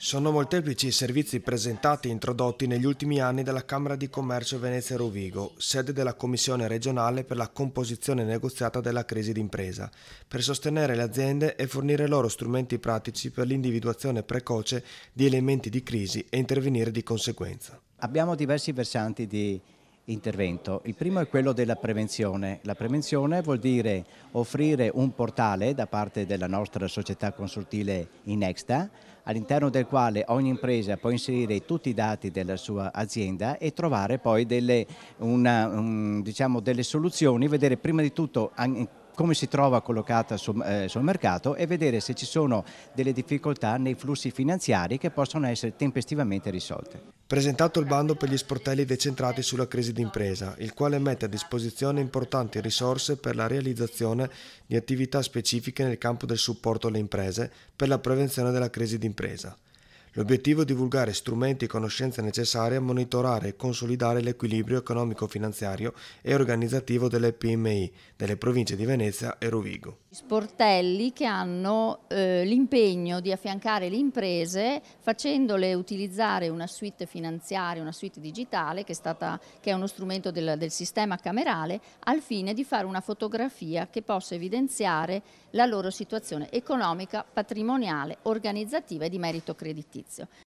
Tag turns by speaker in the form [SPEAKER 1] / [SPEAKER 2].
[SPEAKER 1] Sono molteplici i servizi presentati e introdotti negli ultimi anni dalla Camera di Commercio Venezia Rovigo, sede della Commissione regionale per la composizione negoziata della crisi d'impresa, per sostenere le aziende e fornire loro strumenti pratici per l'individuazione
[SPEAKER 2] precoce di elementi di crisi e intervenire di conseguenza. Abbiamo diversi versanti di intervento. Il primo è quello della prevenzione. La prevenzione vuol dire offrire un portale da parte della nostra società consultile Inexta all'interno del quale ogni impresa può inserire tutti i dati della sua azienda e trovare poi delle, una, un, diciamo, delle soluzioni, vedere prima di tutto come si trova collocata sul, eh, sul mercato e vedere se ci sono delle difficoltà nei flussi finanziari che possono essere tempestivamente risolte
[SPEAKER 1] presentato il bando per gli sportelli decentrati sulla crisi d'impresa, il quale mette a disposizione importanti risorse per la realizzazione di attività specifiche nel campo del supporto alle imprese per la prevenzione della crisi d'impresa. L'obiettivo è divulgare strumenti e conoscenze necessarie a monitorare e consolidare l'equilibrio economico-finanziario e organizzativo delle PMI delle province di Venezia e Rovigo.
[SPEAKER 3] Sportelli che hanno eh, l'impegno di affiancare le imprese facendole utilizzare una suite finanziaria, una suite digitale che è, stata, che è uno strumento del, del sistema camerale al fine di fare una fotografia che possa evidenziare la loro situazione economica, patrimoniale, organizzativa e di merito creditizio. servizio